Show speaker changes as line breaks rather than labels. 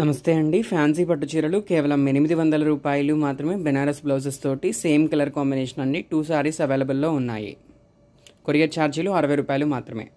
నమస్తే అండి ఫ్యాన్సీ పట్టు చీరలు కేవలం ఎనిమిది వందల రూపాయలు మాత్రమే బెనారస్ బ్లౌజెస్ తోటి సేమ్ కలర్ కాంబినేషన్ అన్ని టూ శారీస్ అవైలబుల్లో ఉన్నాయి కొరియర్ ఛార్జీలు అరవై రూపాయలు మాత్రమే